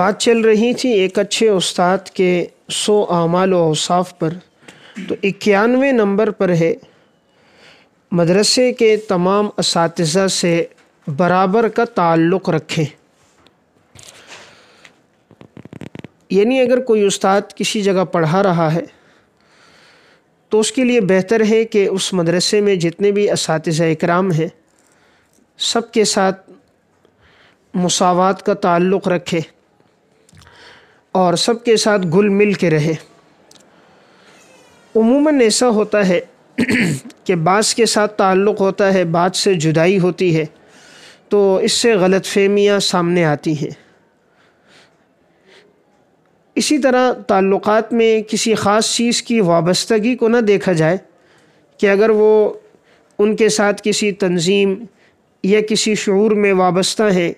बात चल रही थी एक अच्छे उस्ताद के सो अमाल वसाफ़ पर तो इक्यानवे नंबर पर है मदरसे के तमाम इस से बराबर का ताल्लुक़ रखें यानी अगर कोई उस्ताद किसी जगह पढ़ा रहा है तो उसके लिए बेहतर है कि उस मदरसे में जितने भी इस कराम हैं सब के साथ मसावत का ताल्लुक़ रखे और सबके साथ घुल मिल के रहे उमूमन ऐसा होता है कि बास के साथ ताल्लुक़ होता है बात से जुदाई होती है तो इससे गलत फहमियाँ सामने आती हैं इसी तरह ताल्लुक़ात में किसी ख़ास चीज़ की वाबस्तगी को ना देखा जाए कि अगर वो उनके साथ किसी तंजीम या किसी शुरू में वाबस्ता हैं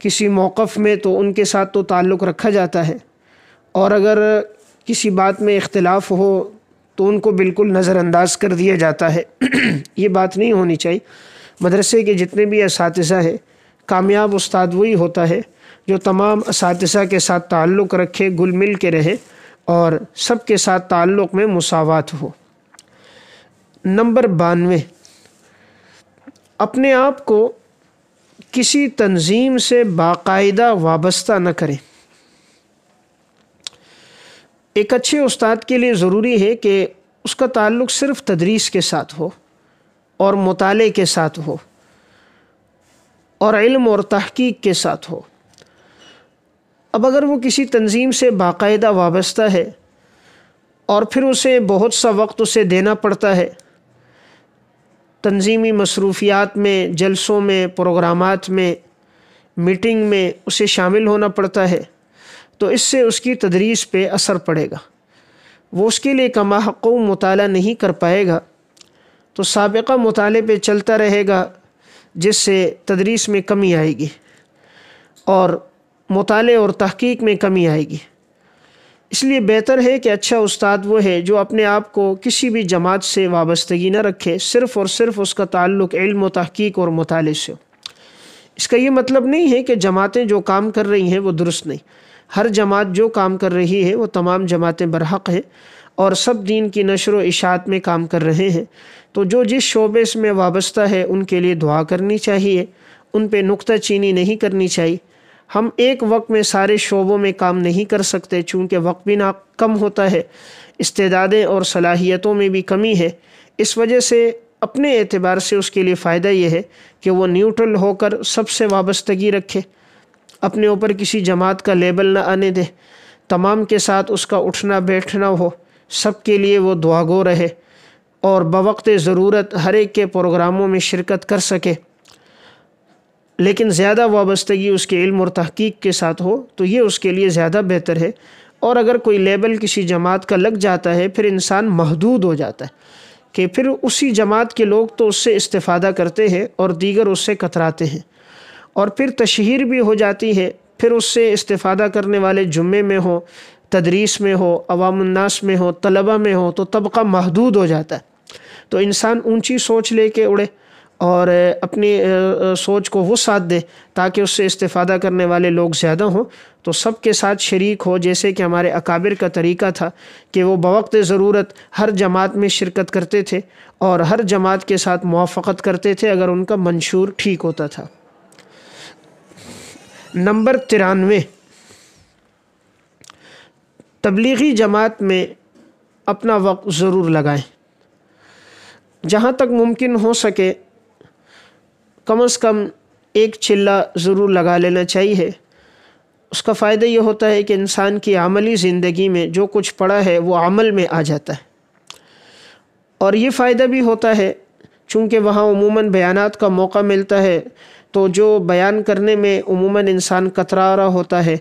किसी मौक़ में तो उनके साथ तो ताल्लुक़ रखा जाता है और अगर किसी बात में इख्तलाफ हो तो उनको बिल्कुल नज़रअंदाज कर दिया जाता है ये बात नहीं होनी चाहिए मदरसे के जितने भी इस हैं कामयाब उस्ताद वही होता है जो तमाम इस के साथ ताल्लुक़ रखे गुल मिल के रहे और सब के साथ ताल्लुक़ में मसावत हो नंबर बानवे अपने आप को किसी तंजीम से बाकायदा वाबस्ता न करें एक अच्छे उस्ताद के लिए ज़रूरी है कि उसका ताल्लुक़ सिर्फ़ तदरीस के साथ हो और मताले के साथ हो और इल्म और तहकीक के साथ हो अब अगर वो किसी तंजीम से बाकायदा वाबस्ता है और फिर उसे बहुत सा वक्त उसे देना पड़ता है तंजीमी मसरूफियात में जलसों में प्रोग्राम में मीटिंग में उसे शामिल होना पड़ता है तो इससे उसकी तदरीस पे असर पड़ेगा वो उसके लिए कमा हक़ मताल नहीं कर पाएगा तो सबका मताले पे चलता रहेगा जिससे तदरीस में कमी आएगी और मताले और तहकीक में कमी आएगी इसलिए बेहतर है कि अच्छा उस्ताद वो है जो अपने आप को किसी भी जमात से वाबस्तगी न रखे सिर्फ़ और सिर्फ उसका ताल्लुक इल्म तहकीक और मुताले से हो इसका ये मतलब नहीं है कि जमातें जो काम कर रही हैं वो दुरुस्त नहीं हर जमात जो काम कर रही है वो तमाम जमातें बरहक है और सब दीन की नशर व इशात में काम कर रहे हैं तो जो जिस शोबे में वाबस्ता है उनके लिए दुआ करनी चाहिए उन पर नुकता चीनी नहीं करनी चाहिए हम एक वक्त में सारे शोबों में काम नहीं कर सकते चूँकि वक्त भी ना कम होता है इस्तेदादें और सलाहियतों में भी कमी है इस वजह से अपने एतबार से उसके लिए फ़ायदा यह है कि वो न्यूट्रल होकर सबसे वाबस्तगी रखे अपने ऊपर किसी जमात का लेबल ना आने दे तमाम के साथ उसका उठना बैठना हो सब के लिए वो दुआगो रहे और बवक्त ज़रूरत हर एक के प्रोग्रामों में शिरकत कर सके लेकिन ज़्यादा वाबस्तगी उसके इल्म और तहकीक के साथ हो तो ये उसके लिए ज़्यादा बेहतर है और अगर कोई लेबल किसी जमात का लग जाता है फिर इंसान महदूद हो जाता है कि फिर उसी जमात के लोग तो उससे इस्ता करते हैं और दीगर उससे कतराते हैं और फिर तशहर भी हो जाती है फिर उससे इस्ता करने वाले जुम्मे में हो तदरीस में हो अवामन्नास में हो तलबा में हो तो तबका महदूद हो जाता है तो इंसान ऊंची सोच ले के उड़े और अपनी सोच को वो साथ दे ताकि उससे इस्तेफादा करने वाले लोग ज़्यादा हों तो सब के साथ शरीक हो जैसे कि हमारे अकाबिर का तरीका था कि वो बवक्त ज़रूरत हर जमात में शिरकत करते थे और हर जमात के साथ मुआफ़त करते थे अगर उनका मंशूर ठीक होता था नंबर तिरानवे तबलीगी जमात में अपना वक्त ज़रूर लगाएं जहाँ तक मुमकिन हो सके कम से कम एक चिल्ला ज़रूर लगा लेना चाहिए उसका फ़ायदा ये होता है कि इंसान की अमली ज़िंदगी में जो कुछ पड़ा है वो अमल में आ जाता है और ये फ़ायदा भी होता है चूँकि वहाँ उमूमन बयान का मौका मिलता है तो जो बयान करने में उमूमन इंसान कतरा रहा होता है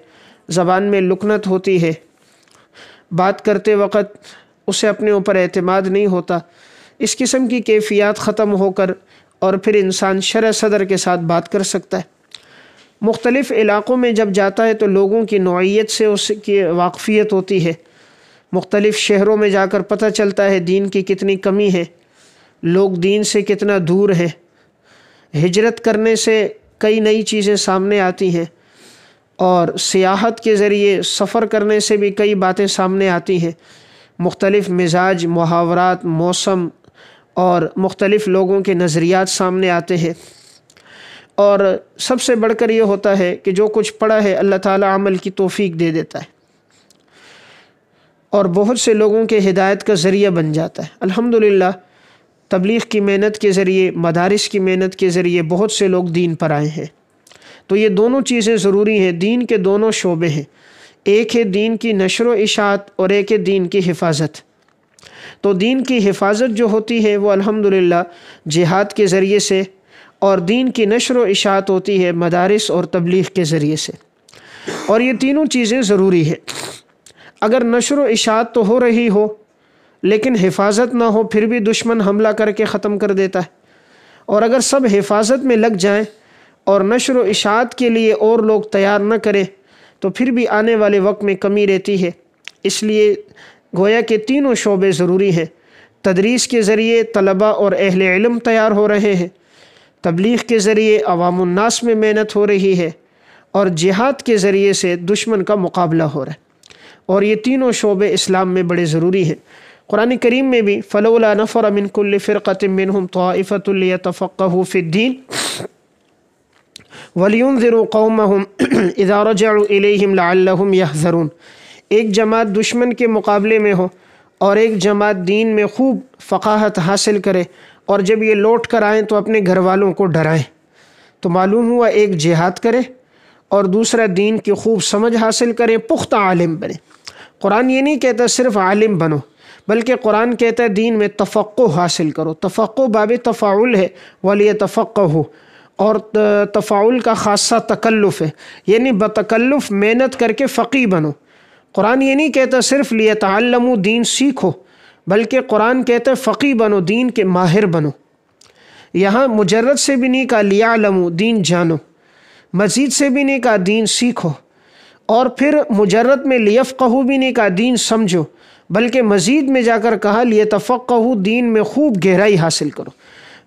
ज़बान में लुकनत होती है बात करते वक़्त उसे अपने ऊपर अतमाद नहीं होता इस किस्म की कैफियत ख़त्म होकर और फिर इंसान शर सदर के साथ बात कर सकता है मुख्तलिफ़ इलाक़ों में जब जाता है तो लोगों की नौीयत से उसकी वाकफ़ियत होती है मुख्तलिफ़ शहरों में जाकर पता चलता है दीन की कितनी कमी है लोग दीन से कितना दूर है हिजरत करने से कई नई चीज़ें सामने आती हैं और सियाहत के ज़रिए सफ़र करने से भी कई बातें सामने आती हैं मुख्तलिफ़ मिजाज मुहावरात मौसम और मुख्तलिफ़ लोगों के नज़रियात सामने आते हैं और सबसे बढ़कर ये होता है कि जो कुछ पढ़ा है अल्लाह ताला अमल की तोफ़ी दे देता है और बहुत से लोगों के हिदायत का ज़रिया बन जाता है अल्हम्दुलिल्लाह तबलीग की मेहनत के ज़रिए मदारस की मेहनत के ज़रिए बहुत से लोग दीन पर आए हैं तो ये दोनों चीज़ें ज़रूरी हैं दीन के दोनों शोबे हैं एक है दीन की नशर इशात और एक है दीन की हिफाजत तो दीन की हिफाजत जो होती है वो अल्हम्दुलिल्लाह जिहाद के ज़रिए से और दीन की नशर व इशात होती है मदारस और तबलीग के ज़रिए से और ये तीनों चीज़ें ज़रूरी है अगर नशर व इशात तो हो रही हो लेकिन हिफाजत ना हो फिर भी दुश्मन हमला करके ख़त्म कर देता है और अगर सब हिफाजत में लग जाएँ और नशर व इशात के लिए और लोग तैयार न करें तो फिर भी आने वाले वक्त में कमी रहती है इसलिए गोया के तीनों शोबे ज़रूरी हैं तदरीस के ज़रिए तलबा और अहल इलम तैयार हो रहे हैं तबलीग के ज़रिए अवामनास में मेहनत हो रही है और जिहाद के ज़रिए से दुश्मन का मुकाबला हो रहा है और ये तीनों शोबे इस्लाम में बड़े ज़रूरी हैं कुरान करीम में भी फ़लोल नफ़र अमिनकुल्ल फ़िरक़तमिन तफ़क़फ़िद्दीन वलियम ज़रूक़म इदारजम यह ज़रून एक जमात दुश्मन के मुकाबले में हो और एक जमात दीन में खूब फ़काहत हासिल करे और जब ये लौट कर आएँ तो अपने घर वालों को डराएँ तो मालूम हुआ एक जिहाद करे और दूसरा दीन की खूब समझ हासिल करें पुख्ता आलिम बने कुरान ये नहीं कहता सिर्फ आलिम बनो बल्कि कुरान कहता है दीन में तफक् हासिल करो तफक् बाब तफ़ाउल है वाली तफक् हो और तफ़ाउल का ख़ासा तकल्लुफ़ है यानी बतकल्लुफ़ मेहनत करके फ़कीह बनो कुरान ये नहीं कहता सिर्फ लिए तल्लम दीन सीखो बल्कि कुरान कहता फ़की बनो दीन के माहिर बनो यहाँ मुजरत से भी नहीं कहा लिया लमो दीन जानो मजीद से भी नहीं कहा दीन सीखो और फिर मुजरत में लियफ़ कहू भी नहीं कहा दीन समझो बल्कि मज़ीद में जाकर कहा लिए तफ़क़ू दीन में खूब गहराई हासिल करो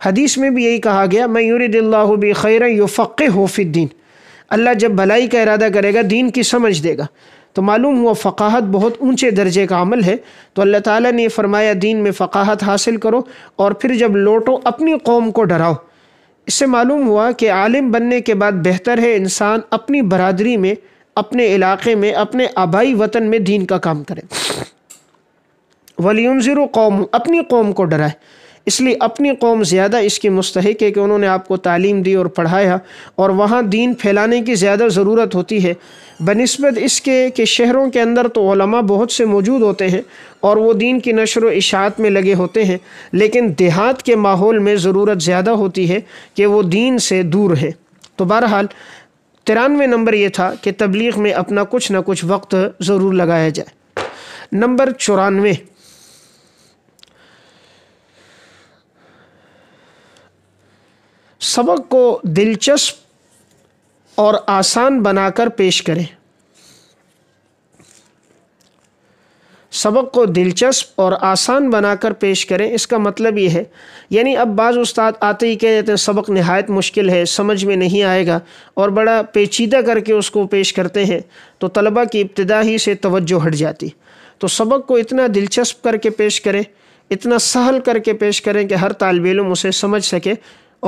हदीस में भी यही कहा गया मैं बी खैर युफ़ दीन अल्लाह जब भलाई का इरादा करेगा दीन की समझ देगा तो मालूम हुआ फ़काहत बहुत ऊंचे दर्जे का अमल है तो अल्लाह ताला ने फरमाया दीन में फ़काहत हासिल करो और फिर जब लौटो अपनी कौम को डराओ इससे मालूम हुआ कि आलिम बनने के बाद बेहतर है इंसान अपनी बरदरी में अपने इलाके में अपने आबाई वतन में दीन का काम करे वलीम ज़ीरो कौम अपनी कौम को डराए इसलिए अपनी कौम ज़्यादा इसकी मुस्तक है कि उन्होंने आपको तालीम दी और पढ़ाया और वहाँ दीन फैलाने की ज़्यादा ज़रूरत होती है बनस्बत इसके कि शहरों के अंदर तो ओलमा बहुत से मौजूद होते हैं और वो दीन की नशर व इशात में लगे होते हैं लेकिन देहात के माहौल में ज़रूरत ज़्यादा होती है कि वो दीन से दूर हैं तो बहरहाल तिरानवे नंबर ये था कि तबलीग में अपना कुछ ना कुछ वक्त ज़रूर लगाया जाए नंबर चौरानवे सबक को दिलचस्प और आसान बनाकर पेश करें सबक को दिलचस्प और आसान बनाकर पेश करें इसका मतलब ये है यानी अब बाज़ उस्ताद आते ही कह देते हैं सबक नहायत मुश्किल है समझ में नहीं आएगा और बड़ा पेचीदा करके उसको पेश करते हैं तो तलबा की इब्तदा ही से तवज्जो हट जाती तो सबक को इतना दिलचस्प करके पेश करें इतना सहल करके पेश करें कि हर तालब इलम उसे समझ सके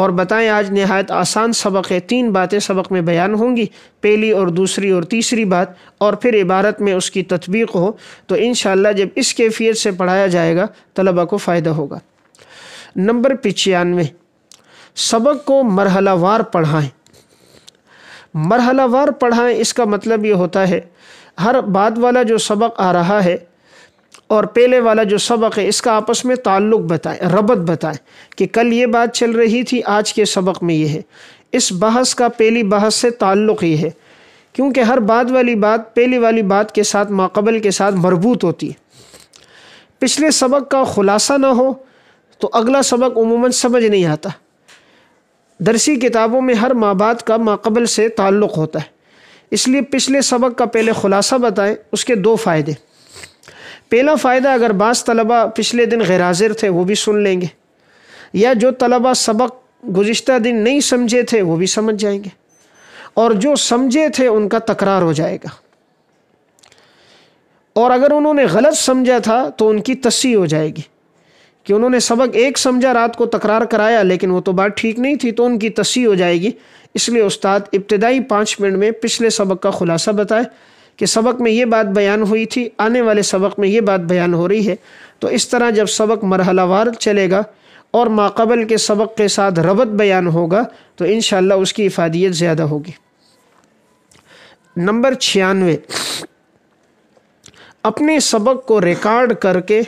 और बताएं आज नहायत आसान सबक है तीन बातें सबक में बयान होंगी पहली और दूसरी और तीसरी बात और फिर इबारत में उसकी तदबीक हो तो इन जब इस कैफियत से पढ़ाया जाएगा तलबा को फ़ायदा होगा नंबर पचानवे सबक को मरहलावार पढ़ाएँ मरहलावार पढ़ाएँ इसका मतलब ये होता है हर बाद वाला जो सबक आ रहा है और पहले वाला जो सबक है इसका आपस में ताल्लुक़ बताएं रबत बताएं कि कल ये बात चल रही थी आज के सबक में ये है इस बहस का पहली बहस से ताल्लुक़ ये है क्योंकि हर बाद वाली बात पहली वाली बात के साथ माकबल के साथ मरबूत होती है पिछले सबक का ख़ुलासा ना हो तो अगला सबक उमूमा समझ नहीं आता दरसी किताबों में हर माँ बाप का माकबल से ताल्लुक़ होता है इसलिए पिछले सबक का पहले ख़ुलासा बताएं उसके दो फ़ायदे पहला फ़ायदा अगर बास तलबा पिछले दिन गैर हाजिर थे वो भी सुन लेंगे या जो तलबा सबक गुज्त दिन नहीं समझे थे वो भी समझ जाएंगे और जो समझे थे उनका तकरार हो जाएगा और अगर उन्होंने गलत समझा था तो उनकी तस्सी हो जाएगी कि उन्होंने सबक एक समझा रात को तकरार कराया लेकिन वो तो बात ठीक नहीं थी तो उनकी तस्सी हो जाएगी इसलिए उस्ताद इब्तदाई पाँच मिनट में पिछले सबक का खुलासा बताए कि सबक में ये बात बयान हुई थी आने वाले सबक में ये बात बयान हो रही है तो इस तरह जब सबक मरहलावार चलेगा और माकबल के सबक के साथ रबत बयान होगा तो इन उसकी इफादियत ज़्यादा होगी नंबर छियानवे अपने सबक को रिकॉर्ड करके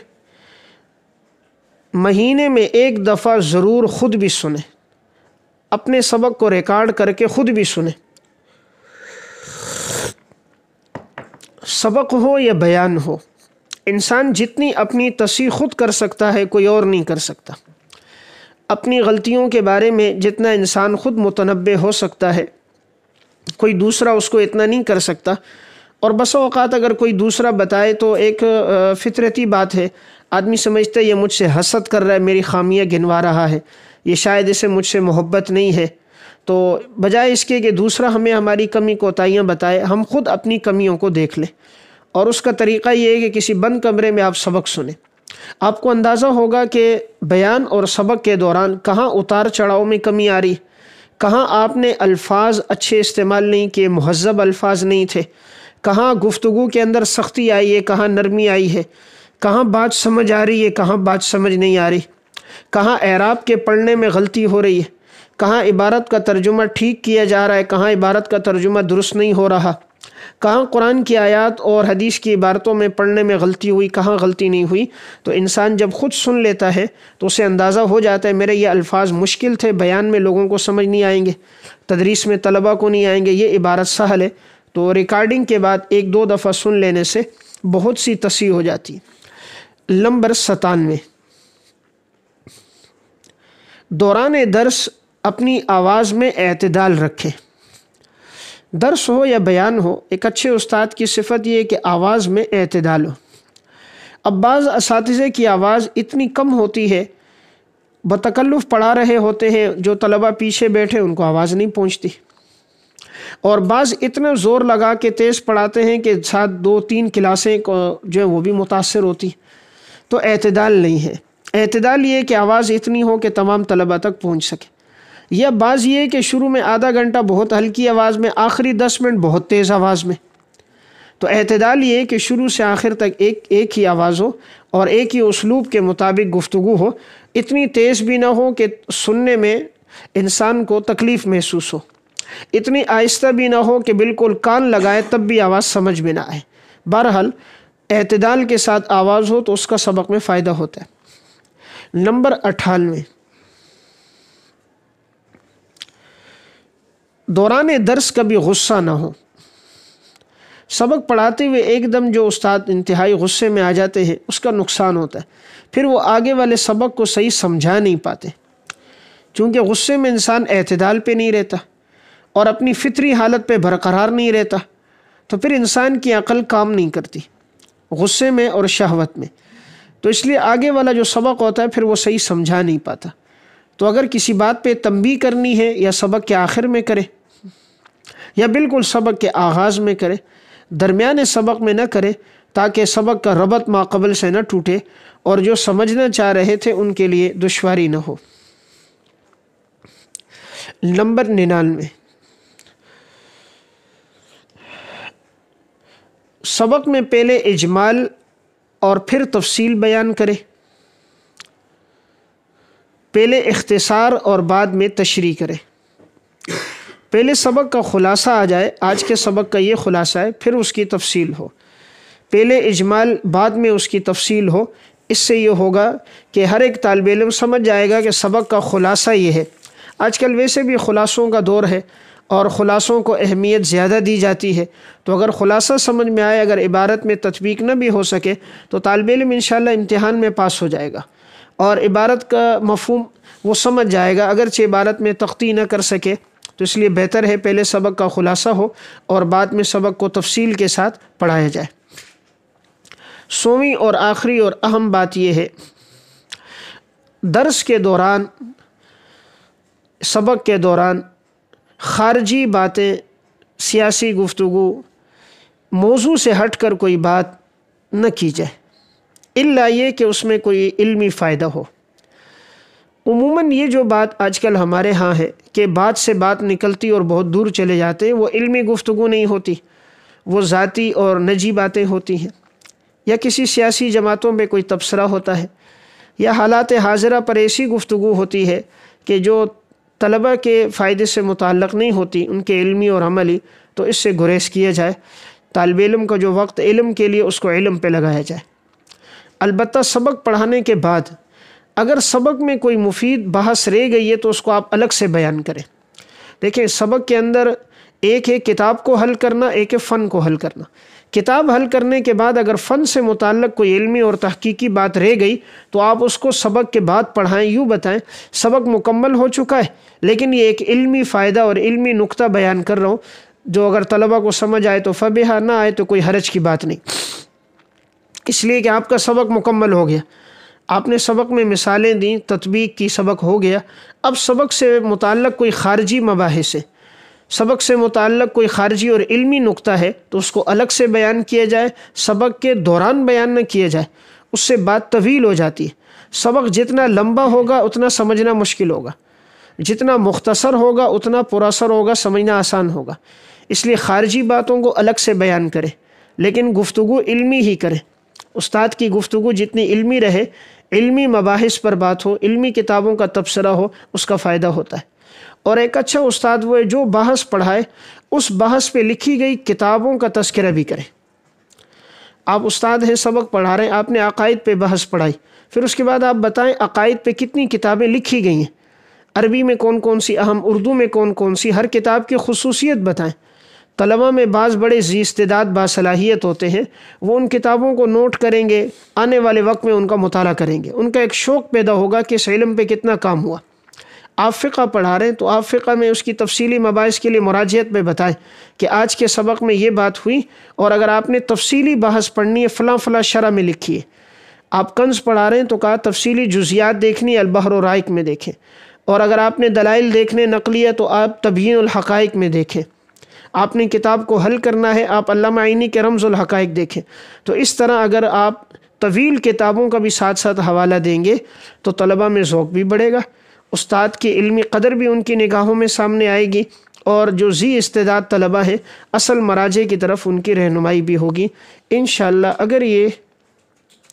महीने में एक दफ़ा ज़रूर ख़ुद भी सुने अपने सबक को रिकॉर्ड करके ख़ुद भी सुने सबक हो या बयान हो इंसान जितनी अपनी तसी खुद कर सकता है कोई और नहीं कर सकता अपनी गलतियों के बारे में जितना इंसान ख़ुद मुतनब हो सकता है कोई दूसरा उसको इतना नहीं कर सकता और बस अवकात अगर कोई दूसरा बताए तो एक फितरती बात है आदमी समझता है ये मुझसे हसद कर रहा है मेरी खामियाँ गिनवा रहा है ये शायद इसे मुझसे मोहब्बत नहीं है तो बजाय इसके कि दूसरा हमें हमारी कमी कोताहियाँ बताए हम खुद अपनी कमियों को देख लें और उसका तरीका ये है कि किसी बंद कमरे में आप सबक सुने आपको अंदाज़ा होगा कि बयान और सबक के दौरान कहाँ उतार चढ़ाव में कमी आ रही कहाँ आपने अल्फाज अच्छे इस्तेमाल नहीं किए महजब अल्फाज नहीं थे कहाँ गुफ्तु के अंदर सख्ती आई है कहाँ नरमी आई है कहाँ बात समझ आ रही है कहाँ बात समझ नहीं आ रही कहाँ एराब के पढ़ने में गलती हो रही है कहाँ इबारत का तर्जुमा ठीक किया जा रहा है कहाँ इबारत का तर्जुमा दुरुस्त नहीं हो रहा कहाँ कुरान की आयत और हदीस की इबारतों में पढ़ने में गलती हुई कहाँ गलती नहीं हुई तो इंसान जब खुद सुन लेता है तो उसे अंदाज़ा हो जाता है मेरे ये अल्फाज मुश्किल थे बयान में लोगों को समझ नहीं आएंगे तदरीस में तलबा को नहीं आएंगे ये इबारत सहल है तो रिकॉर्डिंग के बाद एक दो दफ़ा सुन लेने से बहुत सी तसी हो जाती नंबर सतानवे दौरान दर्स अपनी आवाज़ में अतदाल रखें दर्स हो या बयान हो एक अच्छे उस्ताद की सिफत यह कि आवाज़ में अतदाल हो अब बाज़ इस की आवाज़ इतनी कम होती है बतकल्लुफ़ पढ़ा रहे होते हैं जो तलबा पीछे बैठे उनको आवाज़ नहीं पहुँचती और बाज़ इतना ज़ोर लगा के तेज़ पढ़ाते हैं कि साथ दो तीन क्लासें को जो है वो भी मुतासर होती तो अतदाल नहीं है अतदाल ये कि आवाज़ इतनी हो कि तमाम तलबा तक पहुँच सके या बाज़ ये कि शुरू में आधा घंटा बहुत हल्की आवाज़ में आखिरी दस मिनट बहुत तेज़ आवाज़ में तो अतदाल ये कि शुरू से आखिर तक एक एक ही आवाज़ हो और एक ही उसलूब के मुताबिक गुफ्तु हो इतनी तेज़ भी ना हो कि सुनने में इंसान को तकलीफ़ महसूस हो इतनी आहिस्ता भी ना हो कि बिल्कुल कान लगाए तब भी आवाज़ समझ में ना आए बहरहाल अतदाल के साथ आवाज़ हो तो उसका सबक में फ़ायदा होता है नंबर अठानवे दौरान दर्स कभी गुस्सा ना हो सबक पढ़ाते हुए एकदम जो उस्ताद इंतहाई गुस्से में आ जाते हैं उसका नुकसान होता है फिर वो आगे वाले सबक को सही समझा नहीं पाते क्योंकि गुस्से में इंसान अतदाल पे नहीं रहता और अपनी फितरी हालत पे बरकरार नहीं रहता तो फिर इंसान की अकल काम नहीं करती गुस्से में और शहवत में तो इसलिए आगे वाला जो सबक होता है फिर वो सही समझा नहीं पाता तो अगर किसी बात पे तंबी करनी है या सबक के आखिर में करे या बिल्कुल सबक के आगाज़ में करे दरमियान सबक में न करे ताकि सबक का रबत माकबल से न टूटे और जो समझना चाह रहे थे उनके लिए दुशारी न हो नंबर निन्यानवे सबक में पहले इजमाल और फिर तफसील बयान करे पहले इख्तसार और बाद में तशरी करें पहले सबक का ख़ुलासा आ जाए आज के सबक का ये ख़ुलासा है फिर उसकी तफसील हो पहले इजमाल बाद में उसकी तफसील हो इससे ये होगा कि हर एक तालब इम समझ जाएगा कि सबक का ख़ुलासा ये है आजकल वैसे भी ख़ुलासों का दौर है और ख़ुलासों को अहमियत ज़्यादा दी जाती है तो अगर ख़ुलासा समझ में आए अगर इबारत में तदबीक न भी हो सके तो तालब इम इन इम्तहान में पास हो जाएगा और इबारत का मफहम वो समझ जाएगा अगरचे इबारत में तख्ती न कर सके तो इसलिए बेहतर है पहले सबक का ख़ुलासा हो और बाद में सबक को तफसील के साथ पढ़ाया जाए सोवीं और आखिरी और अहम बात यह है दर्स के दौरान सबक के दौरान खारजी बातें सियासी गुफ्तु मौजू से हट कर कोई बात न की जाए इल्ला ये कि उसमें कोई इल्मी फ़ायदा हो उमूमन ये जो बात आजकल हमारे यहाँ है कि बात से बात निकलती और बहुत दूर चले जाते हैं वो इल्मी गुफ्तु नहीं होती वो ज़ाती और नजी बातें होती हैं या किसी सियासी जमातों में कोई तबसरा होता है या हालात हाजरा पर ऐसी गुफ्तु होती है कि जो तलबा के फ़ायदे से मुतल नहीं होती उनके इल्मी और अमली तो इससे गुरेज किया जाए तालब इलम का जो वक्त इलम के लिए उसको इलम पर लगाया जाए अलबत् सबक पढ़ाने के बाद अगर सबक में कोई मुफीद बहस रह गई है तो उसको आप अलग से बयान करें देखें सबक के अंदर एक है किताब को हल करना एक है फ़न को हल करना किताब हल करने के बाद अगर फ़न से मुतक कोई इलमी और तहकीकी बात रह गई तो आप उसको सबक के बाद पढ़ाएं यूँ बताएं सबक मुकम्मल हो चुका है लेकिन ये एक इल्मी फ़ायदा और इल्मी नुक्ता बयान कर रहा हूँ जो अगर तलबा को समझ आए तो फ़बहा ना आए तो कोई हरज की बात नहीं इसलिए कि आपका सबक मुकम्मल हो गया आपने सबक में मिसालें दी तदबीक की सबक हो गया अब सबक से मुतल कोई ख़ारजी मबास है सबक से मुतल कोई ख़ारजी और इलमी नुकता है तो उसको अलग से बयान किया जाए सबक के दौरान बयान न किया जाए उससे बात तवील हो जाती है सबक जितना लंबा होगा उतना समझना मुश्किल होगा जितना मुख्तसर होगा उतना पुरासर होगा समझना आसान होगा इसलिए ख़ारजी बातों को अलग से बयान करें लेकिन गुफ्तु इलमी ही करें उस्ताद की गुफ्तु जितनी इलमी रहे इल्मी मबाहिस पर बात हो इल्मी किताबों का तबसरा हो उसका फ़ायदा होता है और एक अच्छा उस्ताद वो है जो बहस पढ़ाए उस बहस पे लिखी गई किताबों का तस्करा भी करें आप उस्ताद हैं सबक पढ़ा रहे हैं आपने अकायद पे बहस पढ़ाई फिर उसके बाद आप बताएं अकायद पे कितनी किताबें लिखी गई हैं अरबी में कौन कौन सी अहम उर्दू में कौन कौन सी हर किताब की खसूसियत बताएं तलबा में बाज़ बड़े जीस्तदाद बासलाहियत होते हैं वो उन किताबों को नोट करेंगे आने वाले वक्त में उनका मताल करेंगे उनका एक शौक़ पैदा होगा कि इस इलम पर कितना काम हुआ आप फ़िका पढ़ा रहे हैं तो आप फ़िका में उसकी तफसली मबाइस के लिए मराजियत में बताएं कि आज के सबक में ये बात हुई और अगर आपने तफसली बहस पढ़नी है फ़लाँ फ़लाँ शरह में लिखी है आप कंस पढ़ा रहे हैं तो कहा तफसली जुजियात देखनी अलबहर में देखें और अगर आपने दलाइल देखने नकली है तो आप तबीन हक़ में देखें आपने किताब को हल करना है आप अल्लाह आइनी के रमज़ुल देखें तो इस तरह अगर आप तवील किताबों का भी साथ साथ हवाला देंगे तो तलबा में ओक भी बढ़ेगा उस्ताद की इल्मी कदर भी उनकी निगाहों में सामने आएगी और जो जी इस्तेदाद तलबा है असल मराजे की तरफ उनकी रहनुमाई भी होगी इन अगर ये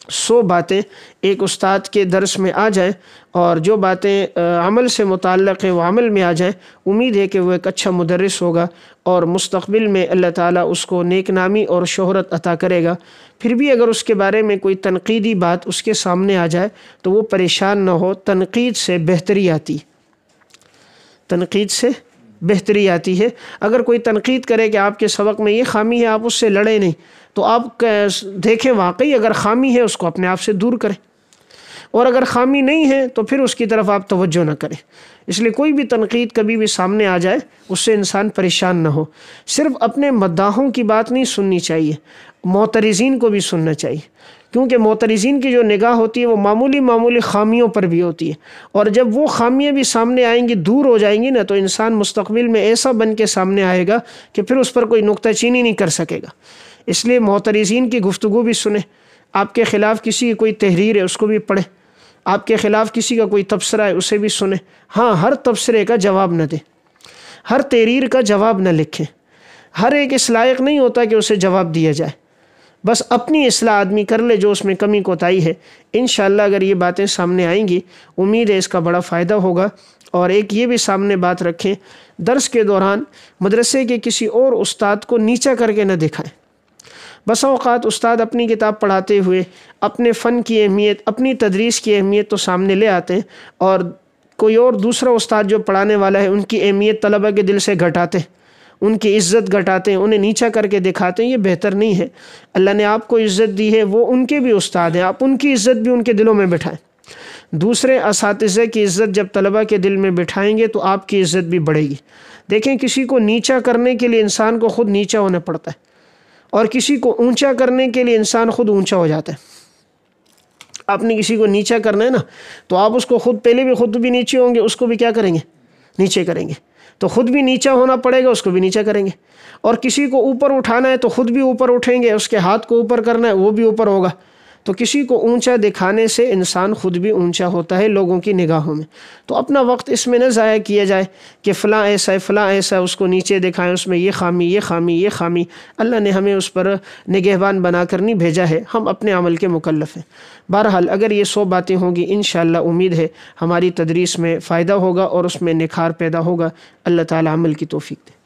सो बातें एक उस्ताद के दर्स में आ जाए और जो बातें अमल से मुतक़ हैं वह अमल में आ जाए उम्मीद है कि वह एक अच्छा मुदरस होगा और मुस्तबिल में अल्लाह ताली उसको नेक नामी और शहरत अता करेगा फिर भी अगर उसके बारे में कोई तनकीदी बात उसके सामने आ जाए तो वो परेशान ना हो तनकीद से बेहतरी आती तनकीद से बेहतरी आती है अगर कोई तनकीद करे कि आपके सबक में ये खामी है आप उससे लड़ें नहीं तो आप देखें वाकई अगर खामी है उसको अपने आप से दूर करें और अगर खामी नहीं है तो फिर उसकी तरफ आप तवज्जो ना करें इसलिए कोई भी तनकीद कभी भी सामने आ जाए उससे इंसान परेशान ना हो सिर्फ अपने मद्दाहों की बात नहीं सुननी चाहिए मोतरज़ीन को भी सुनना चाहिए क्योंकि मोतरजीन की जो निगाह होती है वो मामूली मामूली खामियों पर भी होती है और जब वो खामियाँ भी सामने आएंगी दूर हो जाएंगी ना तो इंसान मुस्तबिल में ऐसा बन के सामने आएगा कि फिर उस पर कोई नुकता चीनी नहीं कर सकेगा इसलिए मोतरजीन की गुफ्तु भी सुने आपके ख़िलाफ़ किसी की कोई तहरीर है उसको भी पढ़ें आपके ख़िलाफ़ किसी का कोई तबसरा है उसे भी सुने हाँ हर तबसरे का जवाब न दें हर तहरीर का जवाब न लिखें हर एक इस लायक नहीं होता कि उसे जवाब दिया जाए बस अपनी असलाह आदमी कर ले जो उसमें कमी कोताही है इन अगर ये बातें सामने आएंगी उम्मीद है इसका बड़ा फ़ायदा होगा और एक ये भी सामने बात रखें दर्स के दौरान मदरसे के किसी और उस्ताद को नीचा करके न दिखाएं बस अवत उस्ताद अपनी किताब पढ़ाते हुए अपने फ़न की अहमियत अपनी तदरीस की अहमियत तो सामने ले आते हैं और कोई और दूसरा उस्ताद जो पढ़ाने वाला है उनकी अहमियत तलबा के दिल से घटाते हैं उनकी इज्जत घटाते हैं उन्हें नीचा करके दिखाते हैं ये बेहतर नहीं है अल्लाह ने आपको इज्जत दी है वो उनके भी उस्ताद हैं आप उनकी इज्जत भी उनके दिलों में बिठाएं दूसरे इस की इज़्ज़त जब तलबा के दिल में बिठाएंगे तो आपकी इज़्ज़त भी बढ़ेगी देखें किसी को नीचा करने के लिए इंसान को ख़ुद नीचा होना पड़ता है और किसी को ऊँचा करने के लिए इंसान ख़ुद ऊँचा हो जाता है आपने किसी को नीचा करना है ना तो आप उसको ख़ुद पहले भी ख़ुद भी नीचे होंगे उसको भी क्या करेंगे नीचे करेंगे तो ख़ुद भी नीचा होना पड़ेगा उसको भी नीचा करेंगे और किसी को ऊपर उठाना है तो ख़ुद भी ऊपर उठेंगे उसके हाथ को ऊपर करना है वो भी ऊपर होगा तो किसी को ऊंचा दिखाने से इंसान ख़ुद भी ऊंचा होता है लोगों की निगाहों में तो अपना वक्त इसमें न ज़ाया किया जाए कि फ़लाँ ऐसा है फ़लाँ ऐसा है उसको नीचे दिखाएं उसमें ये खामी ये खामी ये खामी अल्लाह ने हमें उस पर निगहबान बना कर नहीं भेजा है हम अपने अमल के मुकलफ़ हैं बहरहाल अगर ये सौ बातें होंगी इन उम्मीद है हमारी तदरीस में फ़ायदा होगा और उसमें निखार पैदा होगा अल्लाह ताली अमल की तोफ़ी दे